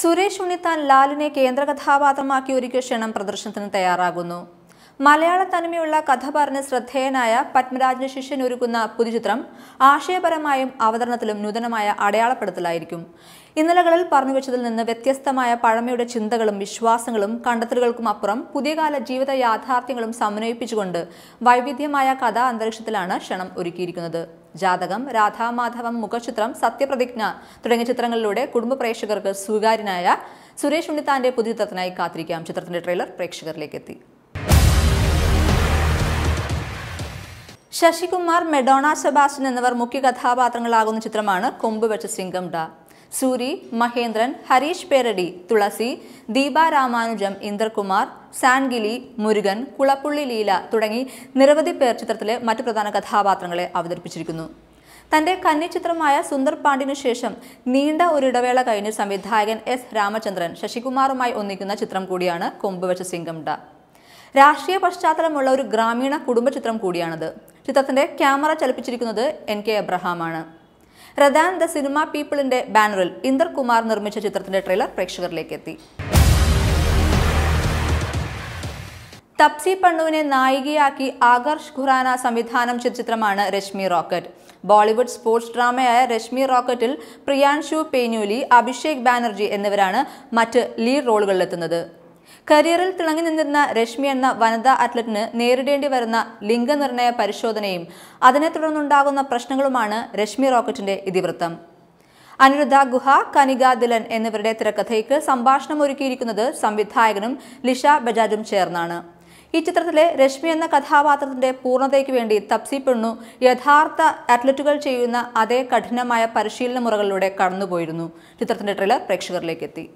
സുരേഷ് ഉണ്ണിത്താൻ ലാലിനെ കേന്ദ്ര കഥാപാത്രമാക്കി ഒരുക്കിയ ക്ഷണം പ്രദർശനത്തിന് തയ്യാറാകുന്നു മലയാള തനിമയുള്ള കഥ പറഞ്ഞ് ശ്രദ്ധേയനായ പത്മരാജന് ശിഷ്യൻ ഒരുക്കുന്ന പുതുചിത്രം ആശയപരമായും അവതരണത്തിലും നൂതനമായ അടയാളപ്പെടുത്തലായിരിക്കും ഇന്നലകളിൽ പറഞ്ഞു വെച്ചതിൽ നിന്ന് വ്യത്യസ്തമായ പഴമയുടെ ചിന്തകളും വിശ്വാസങ്ങളും കണ്ടെത്തലുകൾക്കും അപ്പുറം പുതിയകാല ജീവിത യാഥാർത്ഥ്യങ്ങളും സമന്വയിപ്പിച്ചുകൊണ്ട് വൈവിധ്യമായ കഥാ അന്തരീക്ഷത്തിലാണ് ക്ഷണം ഒരുക്കിയിരിക്കുന്നത് ജാതകം രാധാമാധവം മുഖചിത്രം സത്യപ്രതിജ്ഞ തുടങ്ങിയ ചിത്രങ്ങളിലൂടെ കുടുംബ പ്രേക്ഷകർക്ക് സ്വീകാര്യനായ സുരേഷ് ഉണ്ണിത്താന്റെ പുതിയ ചിത്രത്തിനായി കാത്തിരിക്കാം ചിത്രത്തിന്റെ ട്രെയിലർ പ്രേക്ഷകരിലേക്ക് എത്തി ശശികുമാർ മെഡോണ സെബാസ്റ്റ്യൻ എന്നിവർ മുഖ്യ കഥാപാത്രങ്ങളാകുന്ന ചിത്രമാണ് കൊമ്പ് വെച്ച സിംഗം ഡ സൂരി മഹേന്ദ്രൻ ഹരീഷ് പേരടി തുളസി ദീപ രാമാനുജം ഇന്ദ്രകുമാർ സാൻഗിലി മുരുകൻ കുളപ്പുള്ളി ലീല തുടങ്ങി നിരവധി പേർ ചിത്രത്തിലെ മറ്റു പ്രധാന കഥാപാത്രങ്ങളെ അവതരിപ്പിച്ചിരിക്കുന്നു തന്റെ കന്നിച്ചിത്രമായ സുന്ദർ പാണ്ഡിനു ശേഷം നീണ്ട ഒരിടവേള കഴിഞ്ഞ് സംവിധായകൻ എസ് രാമചന്ദ്രൻ ശശികുമാറുമായി ഒന്നിക്കുന്ന ചിത്രം കൂടിയാണ് കൊമ്പുവച്ച സിംഗംഡ രാഷ്ട്രീയ പശ്ചാത്തലമുള്ള ഒരു ഗ്രാമീണ കുടുംബ ചിത്രം കൂടിയാണിത് ചിത്രത്തിന്റെ ക്യാമറ ചലിപ്പിച്ചിരിക്കുന്നത് എൻ കെ എബ്രഹാമാണ് റദാൻ ദ സിനിമ പീപ്പിളിന്റെ ബാനറിൽ ഇന്ദർകുമാർ നിർമ്മിച്ച ചിത്രത്തിന്റെ ട്രെയിലർ പ്രേക്ഷകരിലേക്ക് എത്തി തപ്സി പണ്ണുവിനെ നായികയാക്കി ആകർഷ് ഖുറാന സംവിധാനം ചെയ്ത ചിത്രമാണ് രശ്മി റോക്കറ്റ് ബോളിവുഡ് സ്പോർട്സ് ഡ്രാമയായ രശ്മി റോക്കറ്റിൽ പ്രിയാൻഷു പേനൂലി അഭിഷേക് ബാനർജി എന്നിവരാണ് മറ്റ് ലീഡ് റോളുകളിലെത്തുന്നത് കരിയറിൽ തിളങ്ങി നിന്നിരുന്ന രശ്മി എന്ന വനിതാ അത്ലറ്റിന് നേരിടേണ്ടി വരുന്ന ലിംഗനിർണയ പരിശോധനയും അതിനെ തുടർന്നുണ്ടാകുന്ന പ്രശ്നങ്ങളുമാണ് രശ്മി റോക്കറ്റിന്റെ ഇതിവൃത്തം അനിരുദ്ധ ഗുഹ കനിക ദിലൻ എന്നിവരുടെ തിരക്കഥയ്ക്ക് സംഭാഷണം ഒരുക്കിയിരിക്കുന്നത് സംവിധായകനും ലിഷ ബജാജും ചേർന്നാണ് ഈ ചിത്രത്തിലെ രശ്മി എന്ന കഥാപാത്രത്തിന്റെ പൂർണ്ണതയ്ക്ക് വേണ്ടി തപ്സി പെണ്ണു യഥാർത്ഥ അത്ലറ്റുകൾ ചെയ്യുന്ന അതേ കഠിനമായ പരിശീലന മുറകളിലൂടെ കടന്നുപോയിരുന്നു ചിത്രത്തിന്റെ ട്രെയിലർ പ്രേക്ഷകരിലേക്ക് എത്തി